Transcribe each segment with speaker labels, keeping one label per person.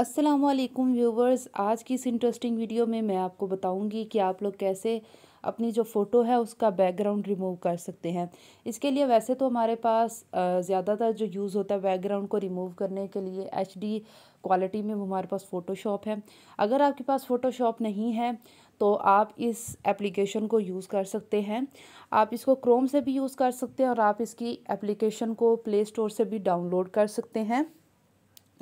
Speaker 1: अस्सलाम वालेकुम व्यूवर्स आज की इस इंटरेस्टिंग वीडियो में मैं आपको बताऊंगी कि आप लोग कैसे अपनी जो फ़ोटो है उसका बैकग्राउंड रिमूव कर सकते हैं इसके लिए वैसे तो हमारे पास ज़्यादातर जो यूज़ होता है बैकग्राउंड को रिमूव करने के लिए एच क्वालिटी में हमारे पास फ़ोटोशॉप है अगर आपके पास फ़ोटोशॉप नहीं है तो आप इस एप्लीकेशन को यूज़ कर सकते हैं आप इसको क्रोम से भी यूज़ कर सकते हैं और आप इसकी एप्लीकेशन को प्ले स्टोर से भी डाउनलोड कर सकते हैं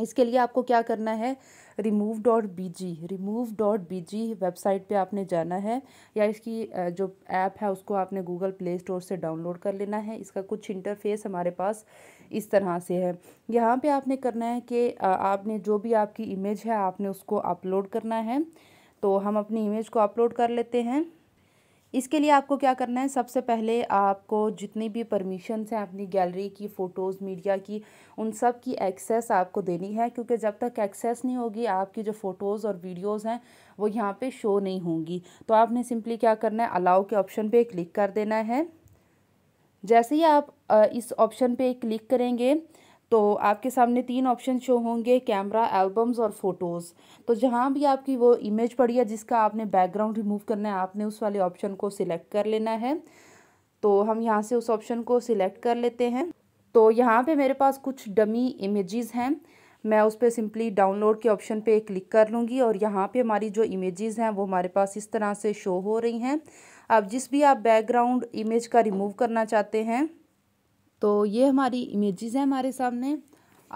Speaker 1: इसके लिए आपको क्या करना है remove dot B G remove dot B G website पे आपने जाना है या इसकी जो ऐप है उसको आपने गूगल प्ले स्टोर से डाउनलोड कर लेना है इसका कुछ इंटरफेस हमारे पास इस तरह से है यहाँ पे आपने करना है कि आपने जो भी आपकी इमेज है आपने उसको अपलोड करना है तो हम अपनी इमेज को अपलोड कर लेते हैं इसके लिए आपको क्या करना है सबसे पहले आपको जितनी भी परमिशंस हैं अपनी गैलरी की फ़ोटोज़ मीडिया की उन सब की एक्सेस आपको देनी है क्योंकि जब तक एक्सेस नहीं होगी आपकी जो फ़ोटोज़ और वीडियोज़ हैं वो यहाँ पे शो नहीं होंगी तो आपने सिंपली क्या करना है अलाउ के ऑप्शन पे क्लिक कर देना है जैसे ही आप इस ऑप्शन पर क्लिक करेंगे तो आपके सामने तीन ऑप्शन शो होंगे कैमरा एल्बम्स और फ़ोटोज़ तो जहाँ भी आपकी वो इमेज पड़ी है जिसका आपने बैकग्राउंड रिमूव करना है आपने उस वाले ऑप्शन को सिलेक्ट कर लेना है तो हम यहाँ से उस ऑप्शन को सिलेक्ट कर लेते हैं तो यहाँ पे मेरे पास कुछ डमी इमेजेस हैं मैं उस पर सिंपली डाउनलोड के ऑप्शन पे क्लिक कर लूँगी और यहाँ पे हमारी जो इमेजेस हैं वो हमारे पास इस तरह से शो हो रही हैं अब जिस भी आप बैकग्राउंड इमेज का रिमूव करना चाहते हैं तो ये हमारी इमेजेस हैं हमारे सामने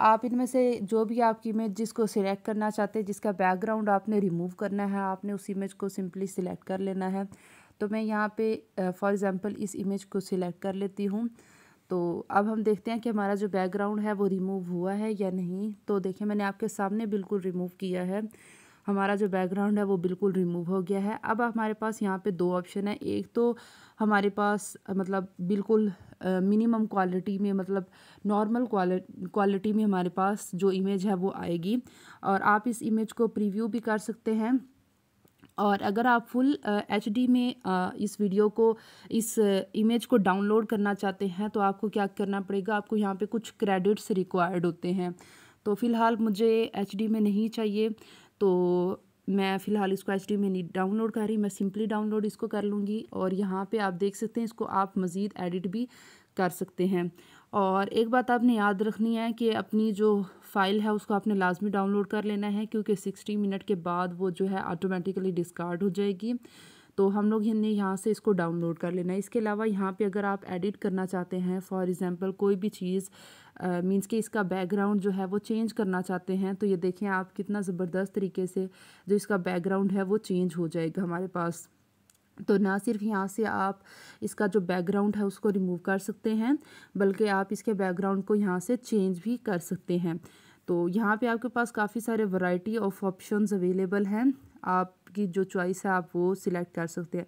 Speaker 1: आप इनमें से जो भी आपकी इमेज जिसको सिलेक्ट करना चाहते हैं जिसका बैकग्राउंड आपने रिमूव करना है आपने उस इमेज को सिंपली सिलेक्ट कर लेना है तो मैं यहाँ पे फॉर एग्ज़ाम्पल इस इमेज को सिलेक्ट कर लेती हूँ तो अब हम देखते हैं कि हमारा जो बैकग्राउंड है वो रिमूव हुआ है या नहीं तो देखिए मैंने आपके सामने बिल्कुल रिमूव किया है हमारा जो बैकग्राउंड है वो बिल्कुल रिमूव हो गया है अब हमारे पास यहाँ पे दो ऑप्शन है एक तो हमारे पास मतलब बिल्कुल मिनिमम क्वालिटी में मतलब नॉर्मल क्वालिटी में हमारे पास जो इमेज है वो आएगी और आप इस इमेज को प्रीव्यू भी कर सकते हैं और अगर आप फुल एच डी में आ, इस वीडियो को इस इमेज को डाउनलोड करना चाहते हैं तो आपको क्या करना पड़ेगा आपको यहाँ पे कुछ क्रेडिट्स रिक्वायर्ड होते हैं तो फ़िलहाल मुझे एच डी में नहीं चाहिए तो मैं फ़िलहाल इसको एच में नहीं डाउनलोड कर रही मैं सिंपली डाउनलोड इसको कर लूँगी और यहाँ पे आप देख सकते हैं इसको आप मज़ीद एडिट भी कर सकते हैं और एक बात आपने याद रखनी है कि अपनी जो फ़ाइल है उसको आपने लाजमी डाउनलोड कर लेना है क्योंकि सिक्सटी मिनट के बाद वो जो है ऑटोमेटिकली डिस्कार्ड हो जाएगी तो हम लोग ने यहाँ से इसको डाउनलोड कर लेना है इसके अलावा यहाँ पे अगर आप एडिट करना चाहते हैं फॉर एग्ज़ाम्पल कोई भी चीज़ मींस कि इसका बैकग्राउंड जो है वो चेंज करना चाहते हैं तो ये देखें आप कितना ज़बरदस्त तरीके से जो इसका बैकग्राउंड है वो चेंज हो जाएगा हमारे पास तो ना सिर्फ यहाँ से आप इसका जो बैकग्राउंड है उसको रिमूव कर सकते हैं बल्कि आप इसके बैकग्राउंड को यहाँ से चेंज भी कर सकते हैं तो यहाँ पे आपके पास काफ़ी सारे वैरायटी ऑफ ऑप्शंस अवेलेबल हैं आप की जो चॉइस है आप वो सिलेक्ट कर सकते हैं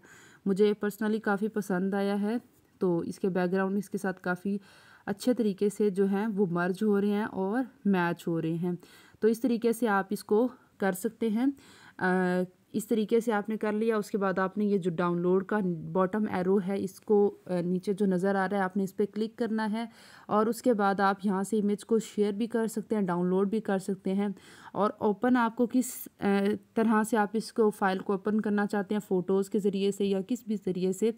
Speaker 1: मुझे पर्सनली काफ़ी पसंद आया है तो इसके बैकग्राउंड इसके साथ काफ़ी अच्छे तरीके से जो हैं वो मर्ज हो रहे हैं और मैच हो रहे हैं तो इस तरीके से आप इसको कर सकते हैं आ, इस तरीके से आपने कर लिया उसके बाद आपने ये जो डाउनलोड का बॉटम एरो है इसको नीचे जो नज़र आ रहा है आपने इस पर क्लिक करना है और उसके बाद आप यहाँ से इमेज को शेयर भी कर सकते हैं डाउनलोड भी कर सकते हैं और ओपन आपको किस तरह से आप इसको फाइल को ओपन करना चाहते हैं फ़ोटोज़ के ज़रिए से या किस भी ज़रिए से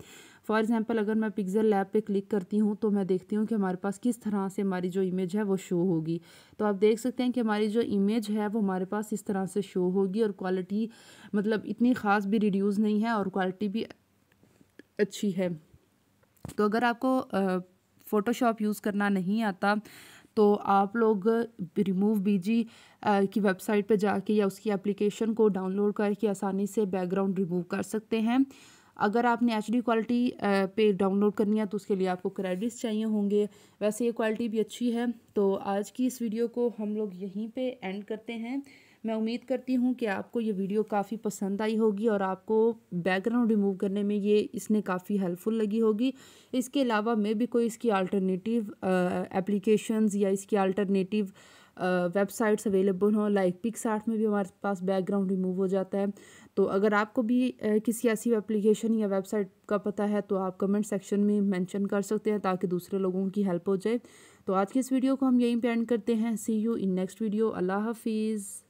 Speaker 1: फॉर एग्ज़ाम्पल अगर मैं पिक्ज़ल लैब पे क्लिक करती हूँ तो मैं देखती हूँ कि हमारे पास किस तरह से हमारी जो इमेज है वो शो होगी तो आप देख सकते हैं कि हमारी जो इमेज है वो हमारे पास इस तरह से शो होगी और क्वालिटी मतलब इतनी ख़ास भी रिड्यूज़ नहीं है और क्वालिटी भी अच्छी है तो अगर आपको फ़ोटोशॉप यूज़ करना नहीं आता तो आप लोग रिमूव बीजी की वेबसाइट पर जाके या उसकी एप्लीकेशन को डाउनलोड करके आसानी से बैकग्राउंड रिमूव कर सकते हैं अगर आपने एच डी क्वालिटी पे डाउनलोड करनी है तो उसके लिए आपको क्रेडिट्स चाहिए होंगे वैसे ये क्वालिटी भी अच्छी है तो आज की इस वीडियो को हम लोग यहीं पे एंड करते हैं मैं उम्मीद करती हूँ कि आपको ये वीडियो काफ़ी पसंद आई होगी और आपको बैकग्राउंड रिमूव करने में ये इसने काफ़ी हेल्पफुल लगी होगी इसके अलावा मैं भी कोई इसकी अल्टरनेटिव एप्लीकेशंस या इसकी अल्टरनेटिव वेबसाइट्स अवेलेबल हों लाइक पिक्स आर्ट में भी हमारे पास बैकग्राउंड रिमूव हो जाता है तो अगर आपको भी किसी ऐसी एप्लीकेशन या वेबसाइट का पता है तो आप कमेंट सेक्शन में मेंशन कर सकते हैं ताकि दूसरे लोगों की हेल्प हो जाए तो आज की इस वीडियो को हम यहीं पे एंड करते हैं see you in next video अल्लाह हाफिज़